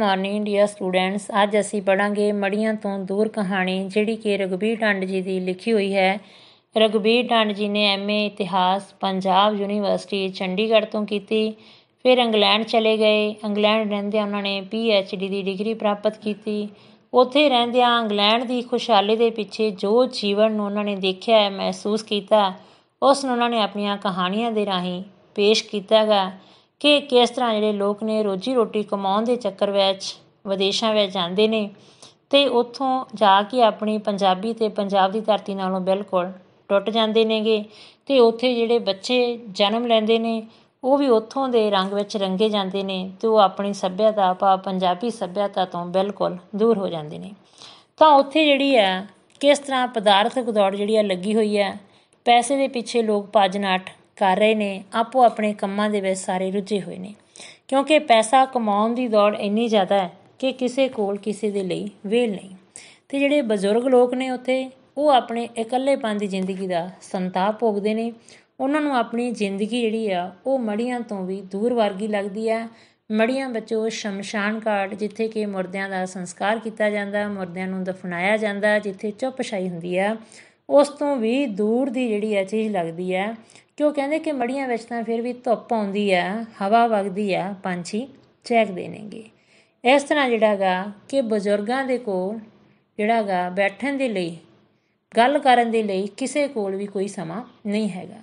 morning India students ਅੱਜ ਅਸੀਂ ਪੜਾਂਗੇ ਮੜੀਆਂ ਤੋਂ ਦੂਰ ਕਹਾਣੀ ਜਿਹੜੀ ਕਿ ਰਗਵੀਰ ਡੰਡ ਜੀ ਦੀ ਲਿਖੀ ਹੋਈ ਹੈ ਰਗਵੀਰ ਡੰਡ ਜੀ ਨੇ ਐਮਏ ਇਤਿਹਾਸ ਪੰਜਾਬ ਯੂਨੀਵਰਸਿਟੀ ਚੰਡੀਗੜ੍ਹ ਤੋਂ ਕੀਤੀ ਫਿਰ ਇੰਗਲੈਂਡ ਚਲੇ ਗਏ ਇੰਗਲੈਂਡ ਰਹਿੰਦਿਆਂ ਉਹਨਾਂ ਨੇ ਪੀਐਚਡੀ ਦੀ ਡਿਗਰੀ ਪ੍ਰਾਪਤ ਕੀਤੀ ਉੱਥੇ ਰਹਿੰਦਿਆਂ ਇੰਗਲੈਂਡ ਦੀ ਖੁਸ਼ਹਾਲੀ ਦੇ ਪਿੱਛੇ ਜੋ ਜੀਵਨ ਨੂੰ ਉਹਨਾਂ ਨੇ ਦੇਖਿਆ ਮਹਿਸੂਸ ਕੀਤਾ ਉਸ ਨੂੰ ਉਹਨਾਂ ਨੇ ਆਪਣੀਆਂ ਕਹਾਣੀਆਂ ਦੇ ਰਾਹੀਂ ਪੇਸ਼ ਕੀਤਾਗਾ ਕਿ ਕਿਸ ਤਰ੍ਹਾਂ ਜਿਹੜੇ ਲੋਕ ਨੇ ਰੋਜੀ ਰੋਟੀ ਕਮਾਉਣ ਦੇ ਚੱਕਰ ਵਿੱਚ ਵਿਦੇਸ਼ਾਂ ਵਿੱਚ ਜਾਂਦੇ ਨੇ ਤੇ ਉੱਥੋਂ ਜਾ ਕੇ ਆਪਣੀ ਪੰਜਾਬੀ ਤੇ ਪੰਜਾਬ ਦੀ ਧਰਤੀ ਨਾਲੋਂ ਬਿਲਕੁਲ ਟੁੱਟ ਜਾਂਦੇ ਨੇਗੇ ਤੇ ਉੱਥੇ ਜਿਹੜੇ ਬੱਚੇ ਜਨਮ ਲੈਂਦੇ ਨੇ ਉਹ ਵੀ ਉੱਥੋਂ ਦੇ ਰੰਗ ਵਿੱਚ ਰੰਗੇ ਜਾਂਦੇ ਨੇ ਤੇ ਉਹ ਆਪਣੀ ਸੱਭਿਅਤਾ ਪਾ ਪੰਜਾਬੀ ਸੱਭਿਅਤਾ ਤੋਂ ਬਿਲਕੁਲ ਦੂਰ ਹੋ ਜਾਂਦੇ ਨੇ ਤਾਂ ਉੱਥੇ ਜਿਹੜੀ ਹੈ ਕਿਸ ਤਰ੍ਹਾਂ ਪਦਾਰਥਕ ਦੌੜ ਜਿਹੜੀ ਹੈ ਲੱਗੀ ਹੋਈ ਹੈ ਪੈਸੇ ਦੇ ਪਿੱਛੇ ਲੋਕ ਭੱਜ ਨੱਠ ਕਰ ਰਹੇ ਨੇ ਆਪੋ ਆਪਣੇ ਕੰਮਾਂ ਦੇ ਵਿੱਚ ਸਾਰੇ ਰੁੱਝੇ ਹੋਏ ਨੇ ਕਿਉਂਕਿ ਪੈਸਾ ਕਮਾਉਣ ਦੀ ਦੌੜ ਇੰਨੀ ਜ਼ਿਆਦਾ ਹੈ ਕਿ ਕਿਸੇ ਕੋਲ ਕਿਸੇ ਦੇ ਲਈ ਵੇਲ ਨਹੀਂ ਤੇ ਜਿਹੜੇ ਬਜ਼ੁਰਗ ਲੋਕ ਨੇ ਉੱਥੇ ਉਹ ਆਪਣੇ ਇਕੱਲੇਪਨ ਦੀ ਜ਼ਿੰਦਗੀ ਦਾ ਸੰਤਾਪ ਭੋਗਦੇ ਨੇ ਉਹਨਾਂ ਨੂੰ ਆਪਣੀ ਜ਼ਿੰਦਗੀ ਜਿਹੜੀ ਆ ਉਹ ਮੜੀਆਂ ਤੋਂ ਵੀ ਦੂਰ ਵਰਗੀ ਲੱਗਦੀ ਆ ਮੜੀਆਂ ਵਿੱਚੋਂ ਸ਼ਮਸ਼ਾਨ ਘਾਟ ਜਿੱਥੇ ਕਿ ਮੁਰਦਿਆਂ ਦਾ ਸੰਸਕਾਰ ਕੀਤਾ ਜਾਂਦਾ ਮੁਰਦਿਆਂ ਨੂੰ ਦਫਨਾਇਆ ਜਾਂਦਾ ਜਿੱਥੇ ਚੁੱਪਛਾਈ ਹੁੰਦੀ ਆ ਉਸ ਤੋਂ ਵੀ ਦੂਰ ਦੀ ਜਿਹੜੀ ਆ ਚੀਜ਼ ਲੱਗਦੀ ਆ ਕਿ ਉਹ ਕਹਿੰਦੇ ਕਿ ਮੜੀਆਂ ਵਿੱਚ ਤਾਂ ਫਿਰ ਵੀ ਧੁੱਪ ਆਉਂਦੀ ਆ ਹਵਾ ਵਗਦੀ ਆ ਪੰਛੀ ਚਹਿਕਦੇ ਨੇਗੇ ਇਸ ਤਰ੍ਹਾਂ ਜਿਹੜਾਗਾ ਕਿ ਬਜ਼ੁਰਗਾਂ ਦੇ ਕੋਲ ਜਿਹੜਾਗਾ ਬੈਠਣ ਦੇ ਲਈ ਗੱਲ ਕਰਨ ਦੇ ਲਈ ਕਿਸੇ ਕੋਲ ਵੀ ਕੋਈ ਸਮਾਂ ਨਹੀਂ ਹੈਗਾ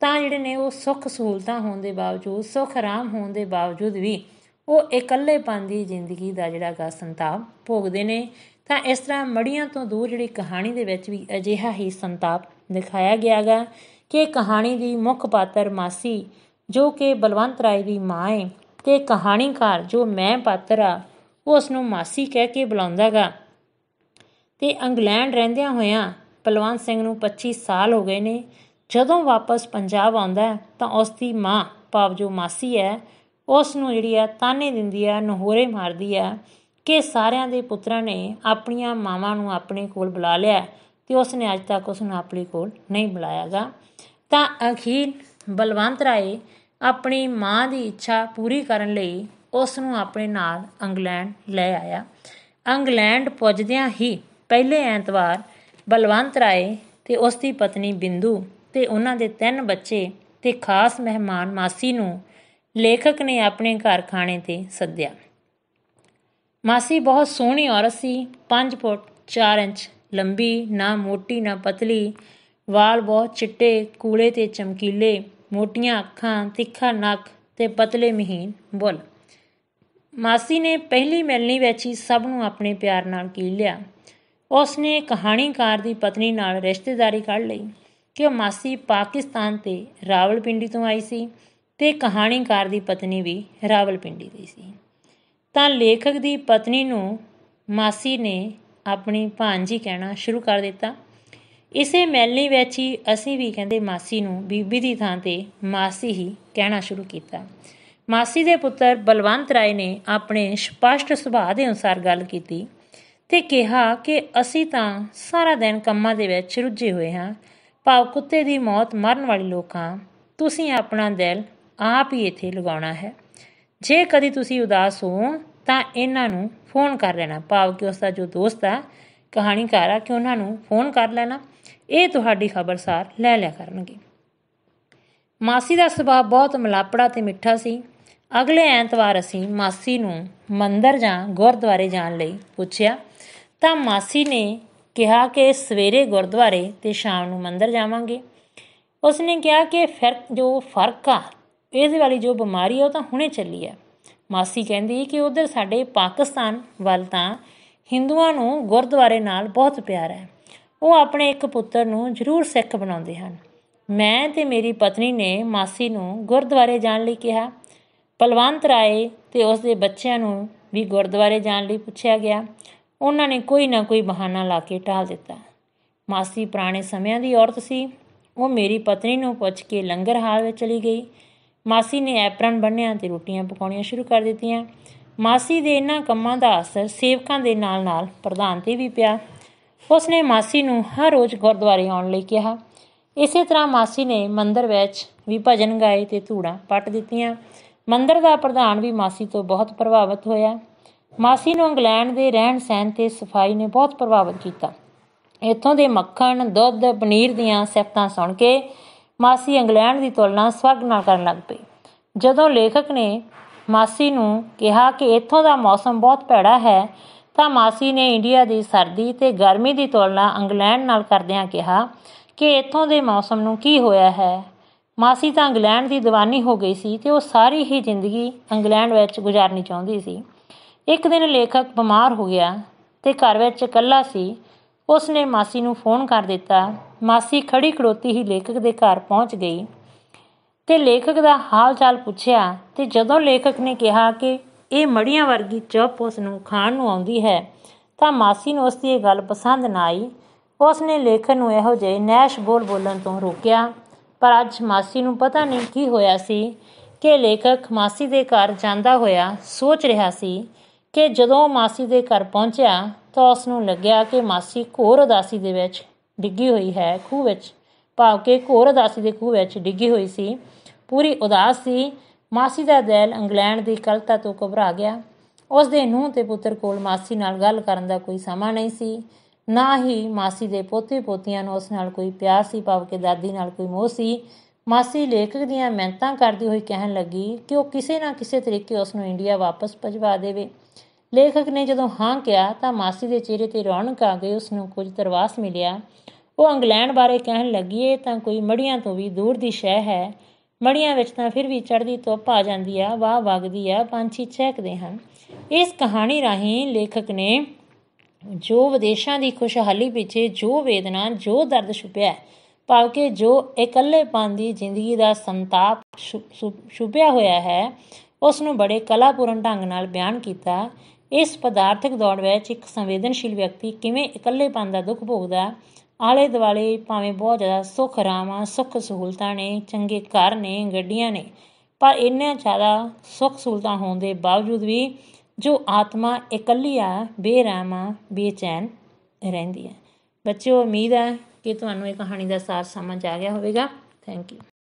ਤਾਂ ਜਿਹੜੇ ਨੇ ਉਹ ਸੁੱਖ ਸਹੂਲਤਾਂ ਹੋਣ ਦੇ ਬਾਵਜੂਦ ਸੁੱਖ ਆਰਾਮ ਹੋਣ ਦੇ ਬਾਵਜੂਦ ਵੀ ਉਹ ਇਕੱਲੇਪਨ ਦੀ ਜ਼ਿੰਦਗੀ ਦਾ ਜਿਹੜਾਗਾ ਸੰਤਾਪ ਭੋਗਦੇ ਨੇ ਤਾਂ ਇਸ ਤਰ੍ਹਾਂ ਮੜੀਆਂ ਤੋਂ ਦੂਰ ਜਿਹੜੀ ਕਹਾਣੀ ਦੇ ਵਿੱਚ ਵੀ ਅਜਿਹਾ ਹੀ ਸੰਤਾਪ ਦਿਖਾਇਆ ਗਿਆਗਾ ਕਿ ਕਹਾਣੀ ਦੀ ਮੁੱਖ ਪਾਤਰ ਮਾਸੀ ਜੋ ਕਿ ਬਲਵੰਤ ਰਾਏ ਦੀ ਮਾਂ ਹੈ ਤੇ ਕਹਾਣੀਕਾਰ ਜੋ ਮੈਂ ਪਾਤਰ ਆ ਉਹ ਉਸ ਨੂੰ ਮਾਸੀ ਕਹਿ ਕੇ ਬੁਲਾਉਂਦਾਗਾ ਤੇ ਇੰਗਲੈਂਡ ਰਹਿੰਦਿਆਂ ਹੋਇਆਂ ਪਲਵੰਤ ਸਿੰਘ ਨੂੰ 25 ਸਾਲ ਹੋ ਗਏ ਨੇ ਜਦੋਂ ਵਾਪਸ ਪੰਜਾਬ ਆਉਂਦਾ ਤਾਂ ਉਸ ਦੀ ਮਾਂ ਪਾਪ ਜੋ ਮਾਸੀ ਹੈ ਉਸ ਨੂੰ ਜਿਹੜੀ ਆ ਤਾਨੇ ਦਿੰਦੀ ਆ ਨਹੋਰੇ ਮਾਰਦੀ ਆ ਕਿ ਸਾਰਿਆਂ ਦੇ ਪੁੱਤਰਾਂ ਨੇ ਆਪਣੀਆਂ ਮਾਵਾਂ ਨੂੰ ਆਪਣੇ ਕੋਲ ਬੁਲਾ ਲਿਆ ਤੇ ਉਸ ਨੇ ਅੱਜ ਤੱਕ ਉਸ ਨੂੰ ਆਪਣੇ ਕੋਲ ਨਹੀਂ ਬੁਲਾਇਆਗਾ ਤਾਂ ਅਖੀਰ ਬਲਵੰਤ ਰਾਏ ਆਪਣੀ ਮਾਂ ਦੀ ਇੱਛਾ ਪੂਰੀ ਕਰਨ ਲਈ ਉਸ ਨੂੰ ਆਪਣੇ ਨਾਲ ਇੰਗਲੈਂਡ ਲੈ ਆਇਆ ਇੰਗਲੈਂਡ ਪੁੱਜਦਿਆਂ ਹੀ ਪਹਿਲੇ ਐਤਵਾਰ ਬਲਵੰਤ ਰਾਏ ਤੇ ਉਸ ਦੀ ਪਤਨੀ ਬਿੰਦੂ ਤੇ ਉਹਨਾਂ ਦੇ ਤਿੰਨ ਬੱਚੇ ਤੇ ਖਾਸ ਮਹਿਮਾਨ ਮਾਸੀ ਨੂੰ ਲੇਖਕ ਨੇ ਆਪਣੇ ਘਰ ਖਾਣੇ ਤੇ ਸੱਦਿਆ ਮਾਸੀ ਬਹੁਤ ਸੋਹਣੀ ਔਰਤ ਸੀ 5 ਫੁੱਟ 4 ਇੰਚ ਲੰਬੀ ਨਾ ਮੋਟੀ ਨਾ ਪਤਲੀ ਵਾਲ ਬਹੁਤ ਚਿੱਟੇ ਕੂਲੇ ਤੇ ਚਮਕੀਲੇ ਮੋਟੀਆਂ ਅੱਖਾਂ ਤਿੱਖਾ ਨੱਕ ਤੇ ਪਤਲੇ ਮਹੀਨ ਬੁੱਲ ਮਾਸੀ ਨੇ ਪਹਿਲੀ ਮਿਲਣੀ ਵਿੱਚ ਹੀ ਸਭ ਨੂੰ ਆਪਣੇ ਪਿਆਰ ਨਾਲ ਕੀ ਲਿਆ ਉਸ ਨੇ ਕਹਾਣੀਕਾਰ ਦੀ ਪਤਨੀ ਨਾਲ ਰਿਸ਼ਤੇਦਾਰੀ ਕੱਢ ਲਈ ਕਿ ਉਹ ਮਾਸੀ ਪਾਕਿਸਤਾਨ ਤੇ ਰਾਵਲਪਿੰਡੀ ਤੋਂ ਆਈ ਸੀ ਤੇ ਕਹਾਣੀਕਾਰ ਦੀ ਪਤਨੀ ਵੀ ਰਾਵਲਪਿੰਡੀ ਦੀ ਸੀ ਤਾਂ ਲੇਖਕ ਦੀ ਪਤਨੀ ਨੂੰ ਮਾਸੀ ਨੇ ਆਪਣੀ ਭਾਂਜੀ ਕਹਿਣਾ ਸ਼ੁਰੂ ਕਰ ਦਿੱਤਾ ਇਸੇ ਮੈਲੀ ਵਿੱਚ ਹੀ ਅਸੀਂ ਵੀ ਕਹਿੰਦੇ ਮਾਸੀ ਨੂੰ ਬੀਬੀ ਦੀ ਥਾਂ ਤੇ ਮਾਸੀ ਹੀ ਕਹਿਣਾ ਸ਼ੁਰੂ ਕੀਤਾ ਮਾਸੀ ਦੇ ਪੁੱਤਰ ਬਲਵੰਤ ਰਾਏ ਨੇ ਆਪਣੇ ਸਪਸ਼ਟ ਸੁਭਾਅ ਦੇ ਅਨੁਸਾਰ ਗੱਲ ਕੀਤੀ ਤੇ ਕਿਹਾ ਕਿ ਅਸੀਂ ਤਾਂ ਸਾਰਾ ਦਿਨ ਕੰਮਾਂ ਦੇ ਵਿੱਚ ਰੁੱਝੇ ਹੋਏ ਹਾਂ ਭਾਵ ਕੁੱਤੇ ਦੀ ਮੌਤ ਮਰਨ ਵਾਲੇ ਲੋਕਾਂ ਤੁਸੀਂ ਆਪਣਾ ਦਿਲ ਆਪ ਹੀ ਇੱਥੇ ਲਗਾਉਣਾ ਹੈ ਜੇ ਕਦੀ ਤੁਸੀਂ ਉਦਾਸ ਹੋ ਤਾਂ ਇਹਨਾਂ ਨੂੰ ਫੋਨ ਕਰ ਲੈਣਾ ਭਾਵ ਕਿ ਉਸ ਦਾ ਜੋ ਦੋਸਤ ਆ ਕਹਾਣੀਕਾਰ ਆ ਕਿ ਉਹਨਾਂ ਨੂੰ ਫੋਨ ਕਰ ਲੈਣਾ ਇਹ ਤੁਹਾਡੀ ਖਬਰਸਾਰ ਲੈ ਲਿਆ ਕਰਨਗੇ ਮਾਸੀ ਦਾ ਸੁਭਾਅ ਬਹੁਤ ਮਲਾਪੜਾ ਤੇ ਮਿੱਠਾ ਸੀ ਅਗਲੇ ਐਤਵਾਰ ਅਸੀਂ ਮਾਸੀ ਨੂੰ ਮੰਦਰ ਜਾਂ ਗੁਰਦੁਆਰੇ ਜਾਣ ਲਈ ਪੁੱਛਿਆ ਤਾਂ ਮਾਸੀ ਨੇ ਕਿਹਾ ਕਿ ਸਵੇਰੇ ਗੁਰਦੁਆਰੇ ਤੇ ਸ਼ਾਮ ਨੂੰ ਮੰਦਰ ਜਾਵਾਂਗੇ ਉਸਨੇ ਕਿਹਾ ਕਿ ਫਿਰ ਜੋ ਫਰਕ ਆ ਇਹਦੇ ਵਾਲੀ ਜੋ ਬਿਮਾਰੀ ਆ ਉਹ ਤਾਂ ਹੁਣੇ ਚੱਲੀ ਆ ਮਾਸੀ ਕਹਿੰਦੀ ਕਿ ਉਧਰ ਸਾਡੇ ਪਾਕਿਸਤਾਨ ਵੱਲ ਤਾਂ ਹਿੰਦੂਆਂ ਨੂੰ ਗੁਰਦੁਆਰੇ ਨਾਲ ਬਹੁਤ ਪਿਆਰ ਹੈ ਉਹ ਆਪਣੇ ਇੱਕ ਪੁੱਤਰ ਨੂੰ ਜ਼ਰੂਰ ਸਿੱਖ ਬਣਾਉਂਦੇ ਹਨ ਮੈਂ ਤੇ ਮੇਰੀ ਪਤਨੀ ਨੇ ਮਾਸੀ ਨੂੰ ਗੁਰਦੁਆਰੇ ਜਾਣ ਲਈ ਕਿਹਾ ਪਲਵੰਤ ਰਾਏ ਤੇ ਉਸ ਦੇ ਬੱਚਿਆਂ ਨੂੰ ਵੀ ਗੁਰਦੁਆਰੇ ਜਾਣ ਲਈ ਪੁੱਛਿਆ ਗਿਆ ਉਹਨਾਂ ਨੇ ਕੋਈ ਨਾ ਕੋਈ ਬਹਾਨਾ ਲਾ ਕੇ ਟਾਲ ਦਿੱਤਾ ਮਾਸੀ ਪੁਰਾਣੇ ਸਮਿਆਂ ਦੀ ਔਰਤ ਸੀ ਉਹ ਮੇਰੀ ਪਤਨੀ ਨੂੰ ਪੁੱਛ ਕੇ ਲੰਗਰ ਹਾਲ ਵਿੱਚ ਚਲੀ ਗਈ ਮਾਸੀ ਨੇ ਐਪਰਨ ਬੰਨਿਆ ਤੇ ਰੋਟੀਆਂ ਪਕਾਉਣੀਆਂ ਸ਼ੁਰੂ ਕਰ ਦਿੱਤੀਆਂ ਮਾਸੀ ਦੇ ਇਹਨਾਂ ਕੰਮਾਂ ਦਾ ਅਸਰ ਸੇਵਕਾਂ ਦੇ ਨਾਲ-ਨਾਲ ਪ੍ਰਧਾਨ ਤੇ ਵੀ ਪਿਆ ਉਸਨੇ ਮਾਸੀ ਨੂੰ ਹਰ ਰੋਜ਼ ਗੁਰਦੁਆਰੇ ਆਉਣ ਲਈ ਕਿਹਾ ਇਸੇ ਤਰ੍ਹਾਂ ਮਾਸੀ ਨੇ ਮੰਦਰ ਵਿੱਚ ਵੀ ਭਜਨ ਗਾਏ ਤੇ ਧੂੜਾਂ ਪੱਟ ਦਿੱਤੀਆਂ ਮੰਦਰ ਦਾ ਪ੍ਰਧਾਨ ਵੀ ਮਾਸੀ ਤੋਂ ਬਹੁਤ ਪ੍ਰਭਾਵਿਤ ਹੋਇਆ ਮਾਸੀ ਨੂੰ ਇੰਗਲੈਂਡ ਦੇ ਰਹਿਣ ਸਹਿਣ ਤੇ ਸਫਾਈ ਨੇ ਬਹੁਤ ਪ੍ਰਭਾਵਿਤ ਕੀਤਾ ਇੱਥੋਂ ਦੇ ਮੱਖਣ ਦੁੱਧ ਪਨੀਰ ਦੀਆਂ ਸਿਫਤਾਂ ਸੁਣ ਕੇ ਮਾਸੀ ਇੰਗਲੈਂਡ ਦੀ ਤੁਲਨਾ ਸਵਰਗ ਨਾਲ ਕਰਨ ਲੱਗ ਪਈ ਜਦੋਂ ਲੇਖਕ ਨੇ ਮਾਸੀ ਨੂੰ ਕਿਹਾ ਕਿ ਇੱਥੋਂ ਦਾ ਮੌਸਮ ਬਹੁਤ ਭੈੜਾ ਹੈ ਤਾਂ ਮਾਸੀ ਨੇ ਇੰਡੀਆ ਦੀ ਸਰਦੀ ਤੇ ਗਰਮੀ ਦੀ ਤੁਲਨਾ ਇੰਗਲੈਂਡ ਨਾਲ ਕਰਦਿਆਂ ਕਿਹਾ ਕਿ ਇੱਥੋਂ ਦੇ ਮੌਸਮ ਨੂੰ ਕੀ ਹੋਇਆ ਹੈ ਮਾਸੀ ਤਾਂ ਇੰਗਲੈਂਡ ਦੀ دیਵਾਨੀ ਹੋ ਗਈ ਸੀ ਤੇ ਉਹ ਸਾਰੀ ਹੀ ਜ਼ਿੰਦਗੀ ਇੰਗਲੈਂਡ ਵਿੱਚ ਗੁਜ਼ਾਰਨੀ ਚਾਹੁੰਦੀ ਸੀ ਇੱਕ ਦਿਨ ਲੇਖਕ ਬਿਮਾਰ ਹੋ ਗਿਆ ਤੇ ਘਰ ਵਿੱਚ ਇਕੱਲਾ ਸੀ ਉਸ ਨੇ ਮਾਸੀ ਨੂੰ ਫੋਨ ਕਰ ਦਿੱਤਾ ਮਾਸੀ ਖੜੀ ਖੜੋਤੀ ਹੀ ਲੇਖਕ ਦੇ ਘਰ ਪਹੁੰਚ ਗਈ ਤੇ ਲੇਖਕ ਦਾ ਹਾਲ ਚਾਲ ਪੁੱਛਿਆ ਤੇ ਜਦੋਂ ਲੇਖਕ ਨੇ ਕਿਹਾ ਕਿ ਇਹ ਮੜੀਆਂ ਵਰਗੀ ਚੁੱਪ ਉਸ ਨੂੰ ਖਾਣ ਨੂੰ ਆਉਂਦੀ ਹੈ ਤਾਂ ਮਾਸੀ ਨੂੰ ਉਸ ਦੀ ਇਹ ਗੱਲ ਪਸੰਦ ਨਾ ਆਈ ਉਸ ਨੇ ਲੇਖਕ ਨੂੰ ਇਹੋ ਜਿਹੇ ਨੈਸ਼ ਬੋਲ ਬੋਲਣ ਤੋਂ ਰੋਕਿਆ ਪਰ ਅੱਜ ਮਾਸੀ ਨੂੰ ਪਤਾ ਨਹੀਂ ਕੀ ਹੋਇਆ ਸੀ ਕਿ ਲੇਖਕ ਮਾਸੀ ਦੇ ਘਰ ਜਾਂਦਾ ਹੋਇਆ ਸੋਚ ਰਿਹਾ ਸੀ ਕਿ ਜਦੋਂ ਮਾਸੀ ਦੇ ਘਰ ਪਹੁੰਚਿਆ ਤਾਂ ਉਸ ਨੂੰ ਲੱਗਿਆ ਕਿ ਮਾਸੀ ਘੋਰ ਉਦਾਸੀ ਦੇ ਵਿੱਚ ਡਿੱਗੀ ਹੋਈ ਹੈ ਖੂਹ ਵਿੱਚ ਭਾਵ ਕਿ ਘੋਰ ਉਦਾਸੀ ਦੇ ਖੂਹ ਵਿੱਚ ਡਿੱਗੀ ਹੋਈ ਸੀ ਪੂਰੀ ਉਦਾਸ ਸੀ ਮਾਸੀ ਦਾ ਦੈਲ ਇੰਗਲੈਂਡ ਦੀ ਕਲਤਾ ਤੋਂ ਘਬਰਾ ਗਿਆ ਉਸ ਦੇ ਨੂੰਹ ਤੇ ਪੁੱਤਰ ਕੋਲ ਮਾਸੀ ਨਾਲ ਗੱਲ ਕਰਨ ਦਾ ਕੋਈ ਸਮਾਂ ਨਹੀਂ ਸੀ ਨਾ ਹੀ ਮਾਸੀ ਦੇ ਪੋਤੇ ਪੋਤੀਆਂ ਨੂੰ ਉਸ ਨਾਲ ਕੋਈ ਪਿਆਰ ਸੀ ਭਾਵ ਕਿ ਦਾਦੀ ਨਾਲ ਕੋਈ ਮੋਹ ਸੀ ਮਾਸੀ ਲੇਖਕ ਦੀਆਂ ਮਿਹਨਤਾਂ ਕਰਦੀ ਹੋਈ ਕਹਿਣ ਲੱਗੀ ਕਿ ਉਹ ਕਿਸੇ ਨਾ ਕਿਸੇ ਤਰੀਕੇ ਉਸ ਨੂੰ ਇੰਡੀਆ ਵਾਪਸ ਭਜਵਾ ਦੇਵੇ ਲੇਖਕ ਨੇ ਜਦੋਂ ਹਾਂ ਕਿਹਾ ਤਾਂ ਮਾਸੀ ਦੇ ਚਿਹਰੇ ਤੇ ਰੌਣਕ ਆ ਗਈ ਉਸ ਨੂੰ ਕੁਝ ਤਰਵਾਸ ਮਿਲਿਆ ਉਹ ਇੰਗਲੈਂਡ ਬਾਰੇ ਕਹਿਣ ਲੱਗੀ ਏ ਤਾਂ ਕੋਈ ਮੜੀਆਂ ਤੋਂ ਵੀ ਦੂਰ ਦੀ ਸ਼ਹਿ ਹੈ ਮੜੀਆਂ ਵਿੱਚ ਤਾਂ ਫਿਰ ਵੀ ਚੜ੍ਹਦੀ ਤੋਪ ਆ ਜਾਂਦੀ ਆ ਵਾਹ ਵਗਦੀ ਆ ਪੰਛੀ ਚਹਿਕਦੇ ਹਨ ਇਸ ਕਹਾਣੀ ਰਾਹੀਂ ਲੇਖਕ ਨੇ ਜੋ ਵਿਦੇਸ਼ਾਂ ਦੀ ਖੁਸ਼ਹਾਲੀ ਪਿੱਛੇ ਜੋ ਵੇਦਨਾ ਜੋ ਦਰਦ ਛੁਪਿਆ ਭਾਵ ਕਿ ਜੋ ਇਕੱਲੇਪਨ ਦੀ ਜ਼ਿੰਦਗੀ ਦਾ ਸੰਤਾਪ ਛੁਪਿਆ ਹੋਇਆ ਹੈ ਉਸ ਨੂੰ ਬੜੇ ਕਲਾਪੂਰਨ ਢੰਗ ਨਾਲ ਬਿਆਨ ਕੀਤਾ ਇਸ ਪਦਾਰਥਕ ਦੌੜ ਵਿੱਚ ਇੱਕ ਸੰਵੇਦਨਸ਼ੀਲ ਵਿਅਕਤੀ ਕਿਵੇਂ ਇਕੱਲੇਪਨ ਦਾ ਦੁੱਖ ਭੋਗਦਾ ਆਲੇ ਦੁਆਲੇ ਭਾਵੇਂ ਬਹੁਤ ਜ਼ਿਆਦਾ ਸੁੱਖ ਰਾਵਾਂ ਸੁੱਖ ਸਹੂਲਤਾਂ ਨੇ ਚੰਗੇ ਘਰ ਨੇ ਗੱਡੀਆਂ ਨੇ ਪਰ ਇੰਨੇ ਜ਼ਿਆਦਾ ਸੁੱਖ ਸਹੂਲਤਾਂ ਹੋਣ ਦੇ ਬਾਵਜੂਦ ਵੀ ਜੋ ਆਤਮਾ ਇਕੱਲੀ ਆ ਬੇਰਾਮਾ ਬੇਚੈਨ ਰਹਿੰਦੀ ਹੈ ਬੱਚਿਓ ਉਮੀਦ ਹੈ ਕਿ ਤੁਹਾਨੂੰ ਇਹ ਕਹਾਣੀ ਦਾ ਸਾਰ ਸਮਝ ਆ ਗਿਆ ਹੋਵੇਗਾ ਥੈਂਕ ਯੂ